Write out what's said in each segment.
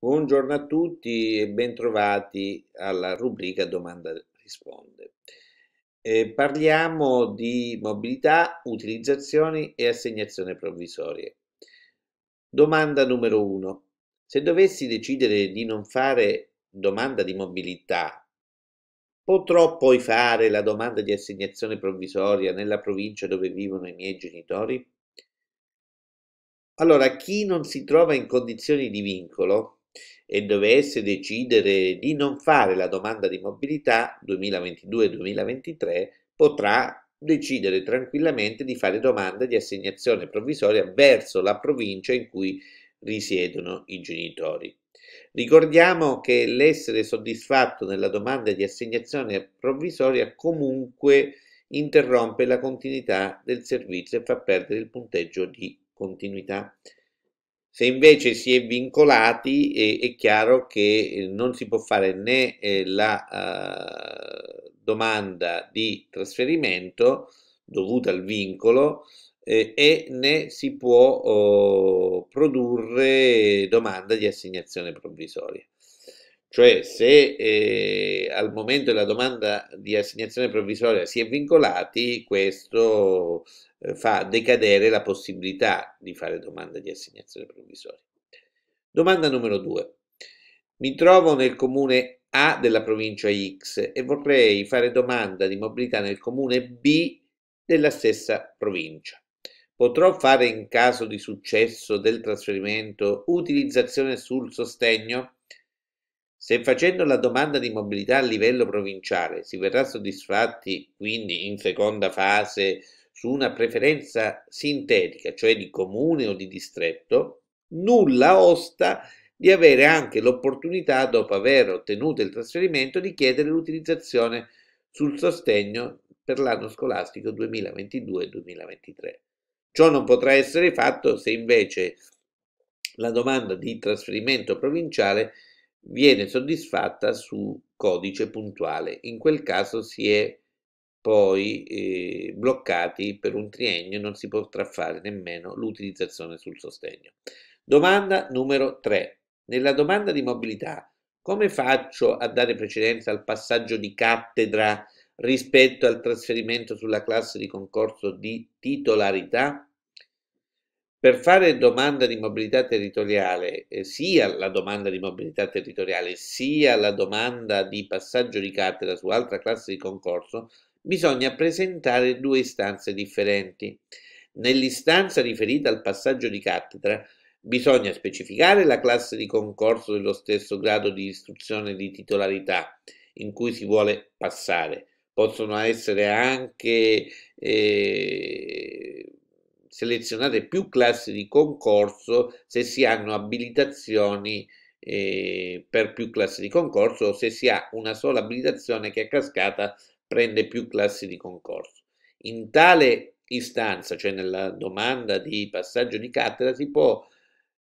Buongiorno a tutti e bentrovati alla rubrica Domanda risponde. Eh, parliamo di mobilità, utilizzazioni e assegnazione provvisorie. Domanda numero uno. Se dovessi decidere di non fare domanda di mobilità, potrò poi fare la domanda di assegnazione provvisoria nella provincia dove vivono i miei genitori? Allora, chi non si trova in condizioni di vincolo e dovesse decidere di non fare la domanda di mobilità 2022-2023, potrà decidere tranquillamente di fare domanda di assegnazione provvisoria verso la provincia in cui risiedono i genitori. Ricordiamo che l'essere soddisfatto nella domanda di assegnazione provvisoria comunque interrompe la continuità del servizio e fa perdere il punteggio di continuità. Se invece si è vincolati è, è chiaro che eh, non si può fare né eh, la eh, domanda di trasferimento dovuta al vincolo eh, e né si può oh, produrre domanda di assegnazione provvisoria. Cioè se eh, al momento della domanda di assegnazione provvisoria si è vincolati, questo eh, fa decadere la possibilità di fare domanda di assegnazione provvisoria. Domanda numero 2. Mi trovo nel comune A della provincia X e vorrei fare domanda di mobilità nel comune B della stessa provincia. Potrò fare in caso di successo del trasferimento utilizzazione sul sostegno? Se facendo la domanda di mobilità a livello provinciale si verrà soddisfatti quindi in seconda fase su una preferenza sintetica, cioè di comune o di distretto, nulla osta di avere anche l'opportunità, dopo aver ottenuto il trasferimento, di chiedere l'utilizzazione sul sostegno per l'anno scolastico 2022-2023. Ciò non potrà essere fatto se invece la domanda di trasferimento provinciale viene soddisfatta su codice puntuale. In quel caso si è poi eh, bloccati per un triennio e non si potrà fare nemmeno l'utilizzazione sul sostegno. Domanda numero 3. Nella domanda di mobilità, come faccio a dare precedenza al passaggio di cattedra rispetto al trasferimento sulla classe di concorso di titolarità? Per fare domanda di mobilità territoriale, eh, sia la domanda di mobilità territoriale sia la domanda di passaggio di cattedra su altra classe di concorso, bisogna presentare due istanze differenti. Nell'istanza riferita al passaggio di cattedra bisogna specificare la classe di concorso dello stesso grado di istruzione di titolarità in cui si vuole passare. Possono essere anche eh, selezionare più classi di concorso se si hanno abilitazioni eh, per più classi di concorso o se si ha una sola abilitazione che a cascata prende più classi di concorso. In tale istanza, cioè nella domanda di passaggio di cattedra, si può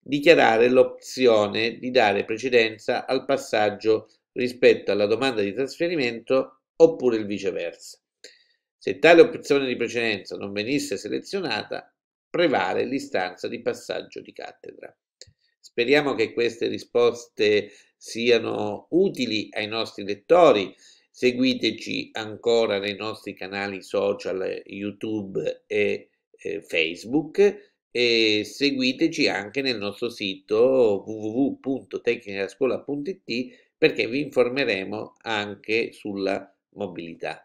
dichiarare l'opzione di dare precedenza al passaggio rispetto alla domanda di trasferimento oppure il viceversa. Se tale opzione di precedenza non venisse selezionata, prevale l'istanza di passaggio di cattedra. Speriamo che queste risposte siano utili ai nostri lettori. Seguiteci ancora nei nostri canali social YouTube e eh, Facebook e seguiteci anche nel nostro sito www.tecnicascuola.it perché vi informeremo anche sulla mobilità.